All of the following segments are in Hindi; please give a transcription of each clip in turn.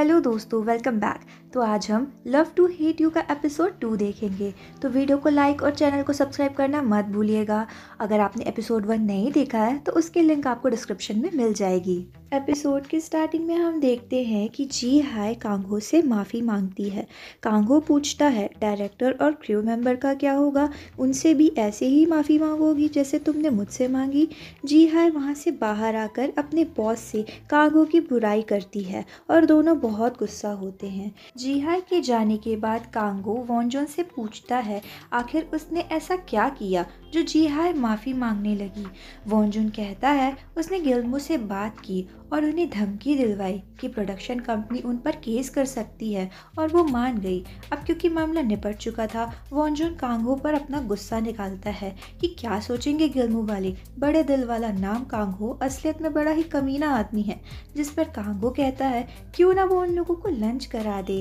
हेलो दोस्तों वेलकम बैक तो आज हम लव टू हेट यू का एपिसोड टू देखेंगे तो वीडियो को लाइक और चैनल को सब्सक्राइब करना मत भूलिएगा अगर आपने एपिसोड वन नहीं देखा है तो उसके लिंक आपको डिस्क्रिप्शन में मिल जाएगी एपिसोड के स्टार्टिंग में हम देखते हैं कि जी हाय कांगो से माफ़ी मांगती है कांगो पूछता है डायरेक्टर और क्रू मेंबर का क्या होगा उनसे भी ऐसे ही माफ़ी मांगोगी जैसे तुमने मुझसे मांगी जी हाय वहाँ से बाहर आकर अपने बॉस से कांगो की बुराई करती है और दोनों बहुत गुस्सा होते हैं जिहा के जाने के बाद कांगो वॉन्जोन से पूछता है आखिर उसने ऐसा क्या किया जो जी हाय माफ़ी मांगने लगी वोंजुन कहता है उसने गिल्मो से बात की और उन्हें धमकी दिलवाई कि प्रोडक्शन कंपनी उन पर केस कर सकती है और वो मान गई अब क्योंकि मामला निपट चुका था वोंजुन कांगो पर अपना गुस्सा निकालता है कि क्या सोचेंगे गिल्मो वाले बड़े दिल वाला नाम कांगो असलियत में बड़ा ही कमीना आदमी है जिस पर कांगो कहता है क्यों ना वो उन लोगों को लंच करा दे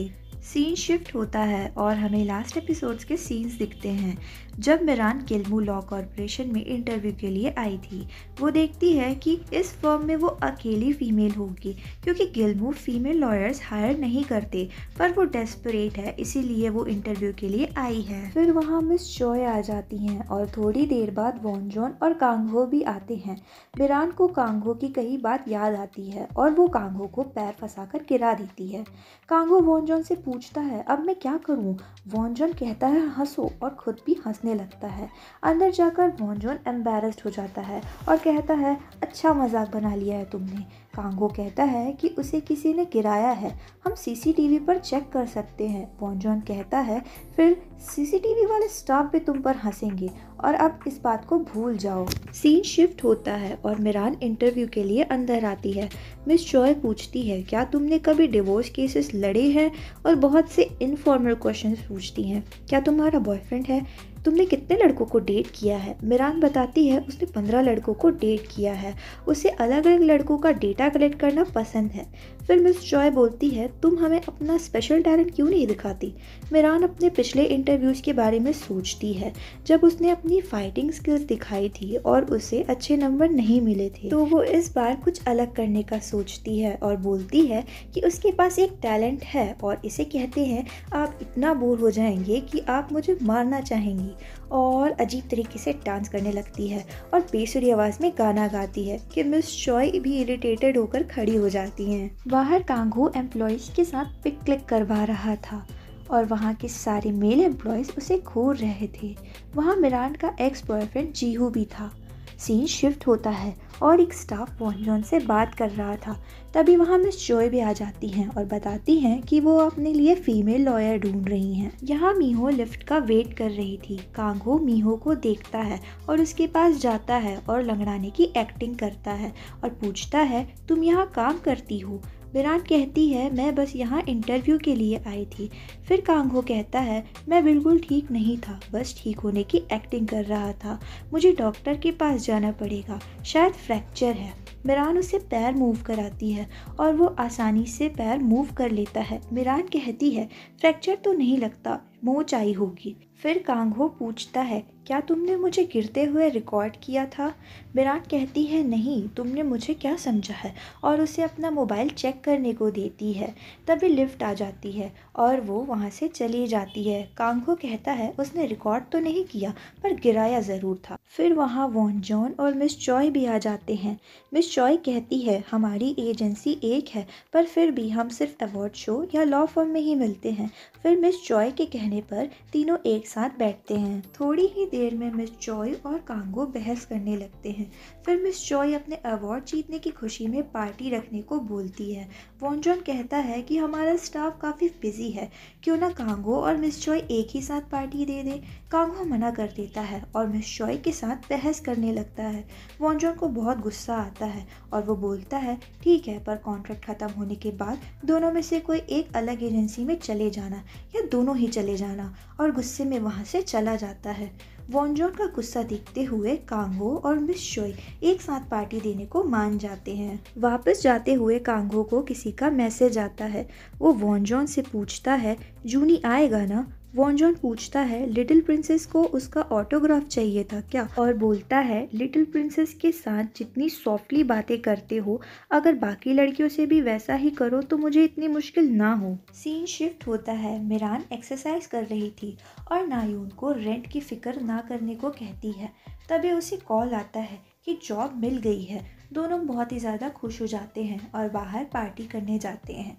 सीन शिफ्ट होता है और हमें लास्ट एपिसोड्स के सीन्स दिखते हैं जब मिरान किल्मू लॉ कॉरपोरेशन में इंटरव्यू के लिए आई थी वो देखती है कि इस फर्म में वो अकेली फ़ीमेल होगी क्योंकि गिल्मू फीमेल लॉयर्स हायर नहीं करते पर वो डेस्परेट है इसीलिए वो इंटरव्यू के लिए आई है फिर वहाँ मिस जॉय आ जाती हैं और थोड़ी देर बाद वॉन्जोन और कांगो भी आते हैं मिरान को कांगो की कई बात याद आती है और वो कांगो को पैर फंसा कर गिरा देती है कांगो वॉन्जोन से पूछता है अब मैं क्या करूँ वॉन्जोन कहता है हंसो और खुद भी हंसने हंसने लगता है अंदर जाकर वॉन्जोन एम्बेरस्ड हो जाता है और कहता है अच्छा मजाक बना लिया है तुमने कांगो कहता है कि उसे किसी ने गिराया है हम सीसीटीवी पर चेक कर सकते हैं वॉन्जोन कहता है फिर सीसीटीवी वाले स्टाफ भी तुम पर हंसेंगे और अब इस बात को भूल जाओ सीन शिफ्ट होता है और मिरान इंटरव्यू के लिए अंदर आती है मिस चॉय पूछती है क्या तुमने कभी डिवोर्स केसेस लड़े हैं और बहुत से इनफॉर्मल क्वेश्चन पूछती हैं क्या तुम्हारा बॉयफ्रेंड है तुमने कितने लड़कों को डेट किया है मिरान बताती है उसने पंद्रह लड़कों को डेट किया है उसे अलग अलग लड़कों का डेटा कलेक्ट करना पसंद है फिर मिस जॉय बोलती है तुम हमें अपना स्पेशल टैलेंट क्यों नहीं दिखाती मेरान अपने पिछले इंटरव्यूज़ के बारे में सोचती है जब उसने अपनी फाइटिंग स्किल्स दिखाई थी और उसे अच्छे नंबर नहीं मिले थे तो वो इस बार कुछ अलग करने का सोचती है और बोलती है कि उसके पास एक टैलेंट है और इसे कहते हैं आप इतना बोर हो जाएंगे कि आप मुझे मारना चाहेंगी और अजीब तरीके से डांस करने लगती है और बेसुरी आवाज़ में गाना गाती है कि मिस चॉय भी इरिटेटेड होकर खड़ी हो जाती हैं जवाहर कांगू एम्प्लॉयज़ के साथ पिक क्लिक करवा रहा था और वहाँ के सारे मेल एम्प्लॉयज़ उसे घूर रहे थे वहाँ मिरान का एक्स बॉयफ्रेंड जीहू भी था सीन शिफ्ट होता है और एक स्टाफ वॉन्जोन से बात कर रहा था तभी वहाँ मिस जोय भी आ जाती हैं और बताती हैं कि वो अपने लिए फीमेल लॉयर ढूंढ रही हैं यहाँ मीहो लिफ्ट का वेट कर रही थी कांगो मीहो को देखता है और उसके पास जाता है और लंगड़ाने की एक्टिंग करता है और पूछता है तुम यहाँ काम करती हो बिरान कहती है मैं बस यहाँ इंटरव्यू के लिए आई थी फिर कांगो कहता है मैं बिल्कुल ठीक नहीं था बस ठीक होने की एक्टिंग कर रहा था मुझे डॉक्टर के पास जाना पड़ेगा शायद फ्रैक्चर है मिरान उसे पैर मूव कराती है और वो आसानी से पैर मूव कर लेता है मिरान कहती है फ्रैक्चर तो नहीं लगता मोच आई होगी फिर कांगो पूछता है क्या तुमने मुझे गिरते हुए रिकॉर्ड किया था विराट कहती है नहीं तुमने मुझे क्या समझा है और उसे अपना मोबाइल चेक करने को देती है तभी लिफ्ट आ जाती है और वो वहाँ से चली जाती है कांगो कहता है उसने रिकॉर्ड तो नहीं किया पर गिराया ज़रूर था फिर वहाँ वॉन जॉन और मिस चॉय भी आ जाते हैं मिस चॉय कहती है हमारी एजेंसी एक है पर फिर भी हम सिर्फ अवार्ड शो या लॉ फॉर्म में ही मिलते हैं फिर मिस चॉय के कहने कहने पर तीनों एक साथ बैठते हैं थोड़ी ही देर में मिस चॉय और कांगो बहस करने लगते हैं फिर मिस चॉय अपने अवार्ड जीतने की खुशी में पार्टी रखने को बोलती है वॉन्जॉन कहता है कि हमारा स्टाफ काफ़ी बिजी है क्यों ना कांगो और मिस चॉय एक ही साथ पार्टी दे दे कांगो मना कर देता है और मिस शॉय के साथ बहस करने लगता है वॉन्जोन को बहुत गुस्सा आता है और वो बोलता है ठीक है पर कॉन्ट्रैक्ट ख़त्म होने के बाद दोनों में से कोई एक अलग एजेंसी में चले जाना या दोनों ही चले जाना और गुस्से में वहाँ से चला जाता है वॉन्जोन का गुस्सा देखते हुए कांगो और मिस शोई एक साथ पार्टी देने को मान जाते हैं वापस जाते हुए कांगो को किसी का मैसेज आता है वो वॉन्जोन से पूछता है जूनी आएगा ना वॉन्जॉन पूछता है लिटिल प्रिंसेस को उसका ऑटोग्राफ चाहिए था क्या और बोलता है लिटिल प्रिंसेस के साथ जितनी सॉफ्टली बातें करते हो अगर बाकी लड़कियों से भी वैसा ही करो तो मुझे इतनी मुश्किल ना हो सीन शिफ्ट होता है मिरान एक्सरसाइज कर रही थी और नायून को रेंट की फिक्र ना करने को कहती है तभी उसे कॉल आता है कि जॉब मिल गई है दोनों बहुत ही ज़्यादा खुश हो जाते हैं और बाहर पार्टी करने जाते हैं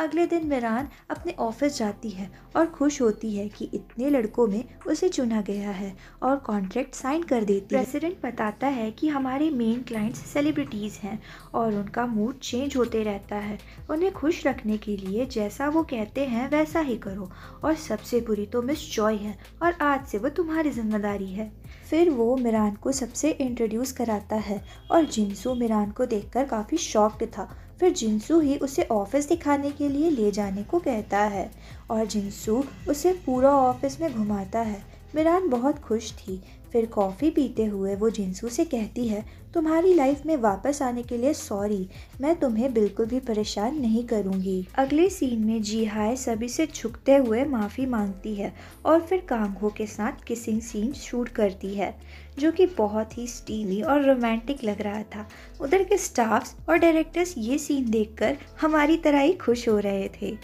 अगले दिन मेरान अपने ऑफिस जाती है और खुश होती है कि इतने लड़कों में उसे चुना गया है और कॉन्ट्रैक्ट साइन कर देती है प्रेसिडेंट बताता है कि हमारे मेन क्लाइंट्स सेलिब्रिटीज़ हैं और उनका मूड चेंज होते रहता है उन्हें खुश रखने के लिए जैसा वो कहते हैं वैसा ही करो और सबसे बुरी तो मिस जॉय है और आज से वो तुम्हारी जिम्मेदारी है फिर वो मिरान को सबसे इंट्रोड्यूस कराता है और जिनसू मिरान को देखकर काफ़ी शॉक्ड था फिर जिंसू ही उसे ऑफिस दिखाने के लिए ले जाने को कहता है और जिंसू उसे पूरा ऑफिस में घुमाता है मिरान बहुत खुश थी फिर कॉफ़ी पीते हुए वो जिंसू से कहती है तुम्हारी लाइफ में वापस आने के लिए सॉरी मैं तुम्हें बिल्कुल भी परेशान नहीं करूँगी अगले सीन में जी हाय सभी से झुकते हुए माफ़ी मांगती है और फिर कांगो के साथ किसिंग सीन शूट करती है जो कि बहुत ही स्टीली और रोमांटिक लग रहा था उधर के स्टाफ्स और डायरेक्टर्स ये सीन देखकर हमारी तरह ही खुश हो रहे थे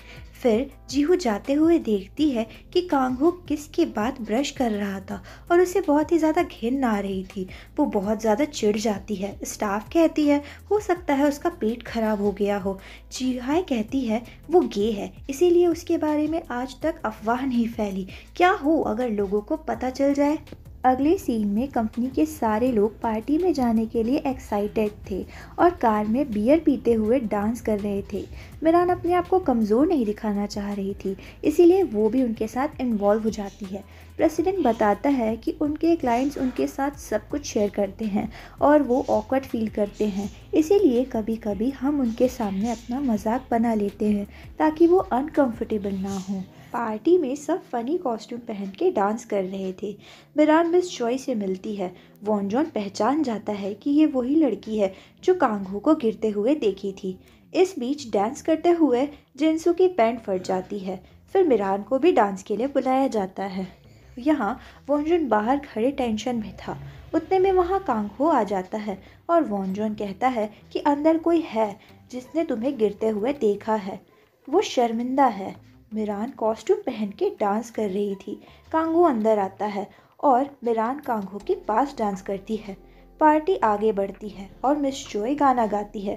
फिर जीहू जाते हुए देखती है कि कांगहो किस के बाद ब्रश कर रहा था और उसे बहुत ही ज़्यादा घिन आ रही थी वो बहुत ज़्यादा चिढ़ जाती है स्टाफ कहती है हो सकता है उसका पेट खराब हो गया हो जीहाय कहती है वो गे है इसीलिए उसके बारे में आज तक अफवाह नहीं फैली क्या हो अगर लोगों को पता चल जाए अगले सीन में कंपनी के सारे लोग पार्टी में जाने के लिए एक्साइटेड थे और कार में बियर पीते हुए डांस कर रहे थे मिरान अपने आप को कमज़ोर नहीं दिखाना चाह रही थी इसीलिए वो भी उनके साथ इन्वॉल्व हो जाती है प्रेसिडेंट बताता है कि उनके क्लाइंट्स उनके साथ सब कुछ शेयर करते हैं और वो ऑकवर्ड फील करते हैं इसीलिए कभी कभी हम उनके सामने अपना मजाक बना लेते हैं ताकि वो अनकम्फर्टेबल ना हों पार्टी में सब फ़नी कॉस्ट्यूम पहन के डांस कर रहे थे मिरान मिस चॉय से मिलती है वॉन्जॉन पहचान जाता है कि ये वही लड़की है जो कांगू को गिरते हुए देखी थी इस बीच डांस करते हुए जेंसू की पैंट फट जाती है फिर मिरान को भी डांस के लिए बुलाया जाता है यहाँ वॉन्जॉन बाहर खड़े टेंशन में था उतने में वहाँ कांगो आ जाता है और वॉन्जॉन कहता है कि अंदर कोई है जिसने तुम्हें गिरते हुए देखा है वो शर्मिंदा है मिरान कॉस्ट्यूम पहन के डांस कर रही थी कांगो अंदर आता है और मिरान कांगो के पास डांस करती है पार्टी आगे बढ़ती है और मिस जोए गाना गाती है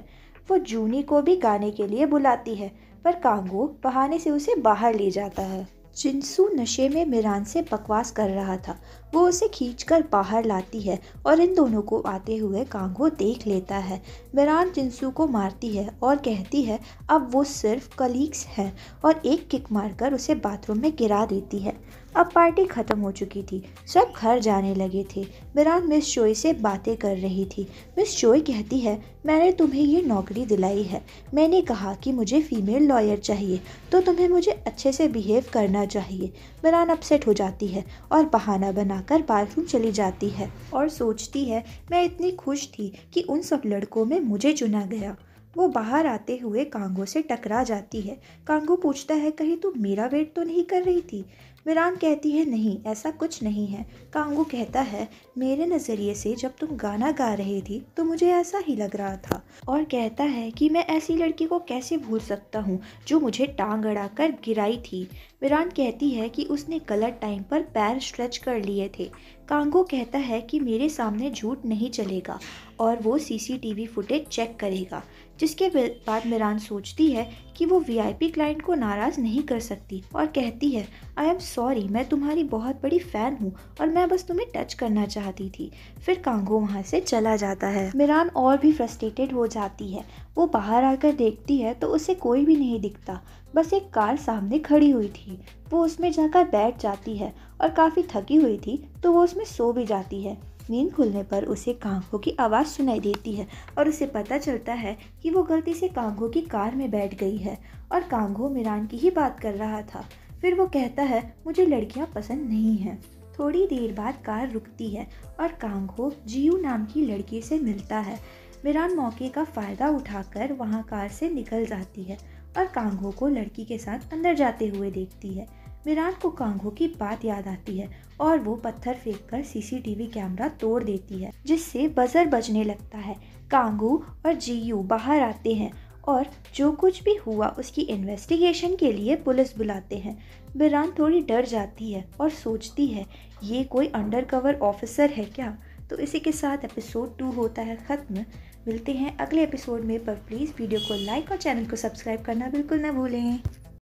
वो जूनी को भी गाने के लिए बुलाती है पर कांगो बहाने से उसे बाहर ले जाता है जिनसू नशे में मिरान से बकवास कर रहा था वो उसे खींचकर बाहर लाती है और इन दोनों को आते हुए कांगो देख लेता है मिरान जिंसू को मारती है और कहती है अब वो सिर्फ कलीग्स हैं और एक किक मारकर उसे बाथरूम में गिरा देती है अब पार्टी ख़त्म हो चुकी थी सब घर जाने लगे थे मिरान मिस शोई से बातें कर रही थी मिस शोई कहती है मैंने तुम्हें ये नौकरी दिलाई है मैंने कहा कि मुझे फ़ीमेल लॉयर चाहिए तो तुम्हें मुझे अच्छे से बिहेव करना चाहिए मिरान अपसेट हो जाती है और बहाना बना आकर बाथरूम चली जाती है और सोचती है मैं इतनी खुश थी कि उन सब लड़कों में मुझे चुना गया वो बाहर आते हुए कांगो से टकरा जाती है कांगो पूछता है कहीं तुम मेरा वेट तो नहीं कर रही थी वीरान कहती है नहीं ऐसा कुछ नहीं है कांगू कहता है मेरे नज़रिए से जब तुम गाना गा रही थी तो मुझे ऐसा ही लग रहा था और कहता है कि मैं ऐसी लड़की को कैसे भूल सकता हूँ जो मुझे टांग अड़ा कर गिराई थी वीरान कहती है कि उसने गलत टाइम पर पैर स्ट्रेच कर लिए थे कांगो कहता है कि मेरे सामने झूठ नहीं चलेगा और वो सीसीटीवी फुटेज चेक करेगा जिसके बाद मिरान सोचती है कि वो वीआईपी क्लाइंट को नाराज़ नहीं कर सकती और कहती है आई एम सॉरी मैं तुम्हारी बहुत बड़ी फ़ैन हूँ और मैं बस तुम्हें टच करना चाहती थी फिर कांगो वहाँ से चला जाता है मिरान और भी फ्रस्ट्रेटेड हो जाती है वो बाहर आकर देखती है तो उसे कोई भी नहीं दिखता बस एक कार सामने खड़ी हुई थी वो उसमें जाकर बैठ जाती है और काफ़ी थकी हुई थी तो वो उसमें सो भी जाती है नींद खुलने पर उसे कांघों की आवाज़ सुनाई देती है और उसे पता चलता है कि वो गलती से कांघों की कार में बैठ गई है और कांगो मीरान की ही बात कर रहा था फिर वो कहता है मुझे लड़कियाँ पसंद नहीं हैं थोड़ी देर बाद कार रुकती है और कांघो जियू नाम की लड़की से मिलता है मिरान मौके का फ़ायदा उठाकर वहाँ कार से निकल जाती है और कांगो को लड़की के साथ अंदर जाते हुए देखती है विराट को कांगो की बात याद आती है और वो पत्थर फेंककर सीसीटीवी कैमरा तोड़ देती है जिससे बजर बजने लगता है कांगू और जीयू बाहर आते हैं और जो कुछ भी हुआ उसकी इन्वेस्टिगेशन के लिए पुलिस बुलाते हैं बिरान थोड़ी डर जाती है और सोचती है ये कोई अंडरकवर ऑफिसर है क्या तो इसी के साथ एपिसोड टू होता है ख़त्म मिलते हैं अगले एपिसोड में पर प्लीज़ वीडियो को लाइक और चैनल को सब्सक्राइब करना बिल्कुल ना भूलें